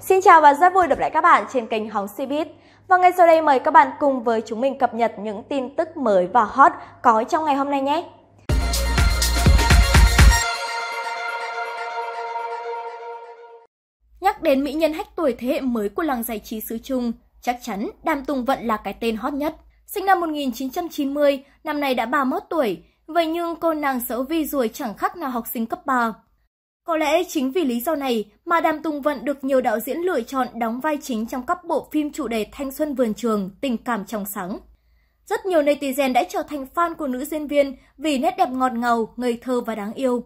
Xin chào và rất vui được lại các bạn trên kênh Hóng Cbiz. Và ngay sau đây mời các bạn cùng với chúng mình cập nhật những tin tức mới và hot có trong ngày hôm nay nhé. Nhắc đến mỹ nhân hách tuổi thế hệ mới của làng giải trí xứ Trung, chắc chắn Đàm Tùng Vận là cái tên hot nhất. Sinh năm 1990, năm nay đã 31 tuổi, vậy nhưng cô nàng xấu vi ruồi chẳng khác nào học sinh cấp 3. Có lẽ chính vì lý do này mà Đàm Tùng Vận được nhiều đạo diễn lựa chọn đóng vai chính trong các bộ phim chủ đề thanh xuân vườn trường, tình cảm trong sáng. Rất nhiều netizen đã trở thành fan của nữ diễn viên vì nét đẹp ngọt ngào, ngây thơ và đáng yêu.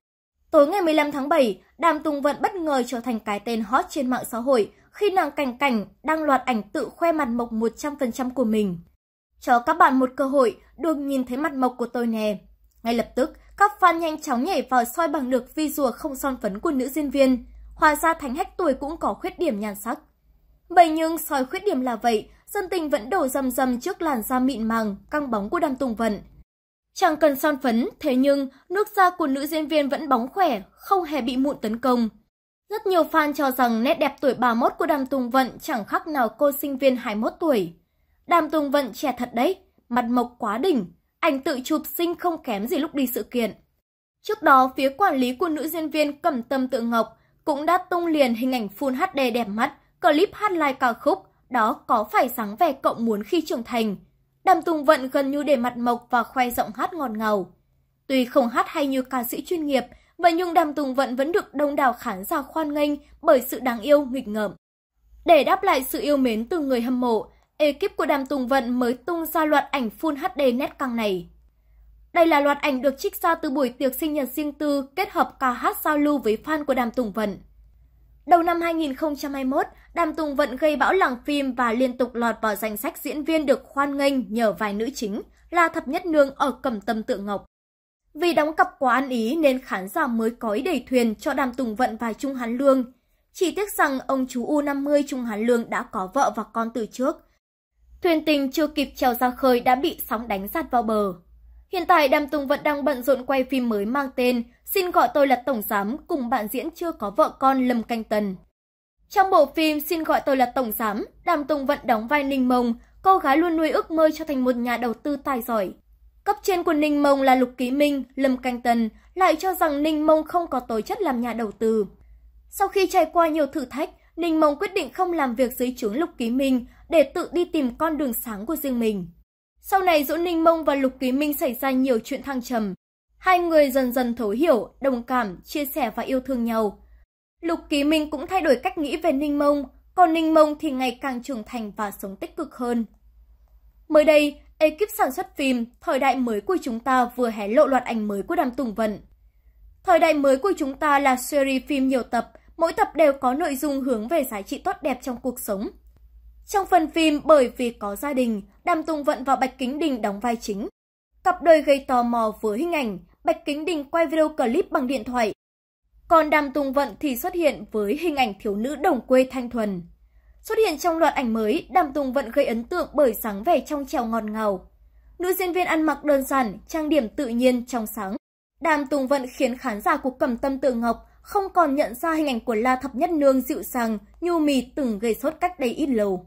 Tối ngày 15 tháng 7, Đàm Tùng Vận bất ngờ trở thành cái tên hot trên mạng xã hội khi nàng Cảnh Cảnh đăng loạt ảnh tự khoe mặt mộc 100% của mình. Cho các bạn một cơ hội được nhìn thấy mặt mộc của tôi nè. Ngay lập tức, các fan nhanh chóng nhảy vào soi bằng được vi rùa không son phấn của nữ diễn viên. Hòa ra Thánh Hách tuổi cũng có khuyết điểm nhan sắc. Vậy nhưng soi khuyết điểm là vậy, dân tình vẫn đổ rầm rầm trước làn da mịn màng, căng bóng của Đàm Tùng Vận. Chẳng cần son phấn, thế nhưng nước da của nữ diễn viên vẫn bóng khỏe, không hề bị mụn tấn công. Rất nhiều fan cho rằng nét đẹp tuổi 31 của Đàm Tùng Vận chẳng khác nào cô sinh viên 21 tuổi. Đàm Tùng Vận trẻ thật đấy, mặt mộc quá đỉnh, Ảnh tự chụp xinh không kém gì lúc đi sự kiện. Trước đó, phía quản lý của nữ diễn viên Cẩm Tâm Tự Ngọc cũng đã tung liền hình ảnh Full HD đẹp mắt, clip hát live ca khúc, đó có phải sáng vẻ cậu muốn khi trưởng thành. Đàm Tùng Vận gần như để mặt mộc và khoe giọng hát ngọt ngào. Tuy không hát hay như ca sĩ chuyên nghiệp, vậy nhưng Đàm Tùng Vận vẫn được đông đảo khán giả khoan nghênh bởi sự đáng yêu nghịch ngợm. Để đáp lại sự yêu mến từ người hâm mộ, ekip của Đàm Tùng Vận mới tung ra loạt ảnh Full HD nét căng này. Đây là loạt ảnh được trích ra từ buổi tiệc sinh nhật riêng tư kết hợp ca hát giao lưu với fan của Đàm Tùng Vận. Đầu năm 2021, Đàm Tùng Vận gây bão làng phim và liên tục lọt vào danh sách diễn viên được khoan nghênh nhờ vài nữ chính là Thập Nhất Nương ở cầm Tâm Tượng Ngọc. Vì đóng cặp quá ăn ý nên khán giả mới cói đầy thuyền cho Đàm Tùng Vận và Trung Hán Lương. Chỉ tiếc rằng ông chú U50 Trung Hán Lương đã có vợ và con từ trước, Thuyền tình chưa kịp trèo ra khơi đã bị sóng đánh giặt vào bờ. Hiện tại Đàm Tùng vẫn đang bận rộn quay phim mới mang tên Xin gọi tôi là Tổng Giám cùng bạn diễn chưa có vợ con Lâm Canh Tần. Trong bộ phim Xin gọi tôi là Tổng Giám, Đàm Tùng vẫn đóng vai Ninh Mông, cô gái luôn nuôi ước mơ trở thành một nhà đầu tư tài giỏi. Cấp trên của Ninh Mông là Lục Ký Minh, Lâm Canh Tần lại cho rằng Ninh Mông không có tố chất làm nhà đầu tư. Sau khi trải qua nhiều thử thách, Ninh Mông quyết định không làm việc dưới trướng Lục Ký Minh để tự đi tìm con đường sáng của riêng mình. Sau này giữa Ninh Mông và Lục Ký Minh xảy ra nhiều chuyện thăng trầm. Hai người dần dần thấu hiểu, đồng cảm, chia sẻ và yêu thương nhau. Lục Ký Minh cũng thay đổi cách nghĩ về Ninh Mông, còn Ninh Mông thì ngày càng trưởng thành và sống tích cực hơn. Mới đây, ekip sản xuất phim Thời đại mới của chúng ta vừa hé lộ loạt ảnh mới của Đàm Tùng Vận. Thời đại mới của chúng ta là series phim nhiều tập, mỗi tập đều có nội dung hướng về giá trị tốt đẹp trong cuộc sống, trong phần phim Bởi vì có gia đình, Đàm Tùng Vận và Bạch Kính Đình đóng vai chính. Cặp đôi gây tò mò với hình ảnh, Bạch Kính Đình quay video clip bằng điện thoại. Còn Đàm Tùng Vận thì xuất hiện với hình ảnh thiếu nữ đồng quê thanh thuần. Xuất hiện trong loạt ảnh mới, Đàm Tùng Vận gây ấn tượng bởi sáng vẻ trong trèo ngọt ngào. Nữ diễn viên ăn mặc đơn giản, trang điểm tự nhiên trong sáng. Đàm Tùng Vận khiến khán giả của cầm Tâm Tự Ngọc không còn nhận ra hình ảnh của La Thập Nhất Nương dịu dàng, nhu mì từng gây sốt cách đây ít lâu.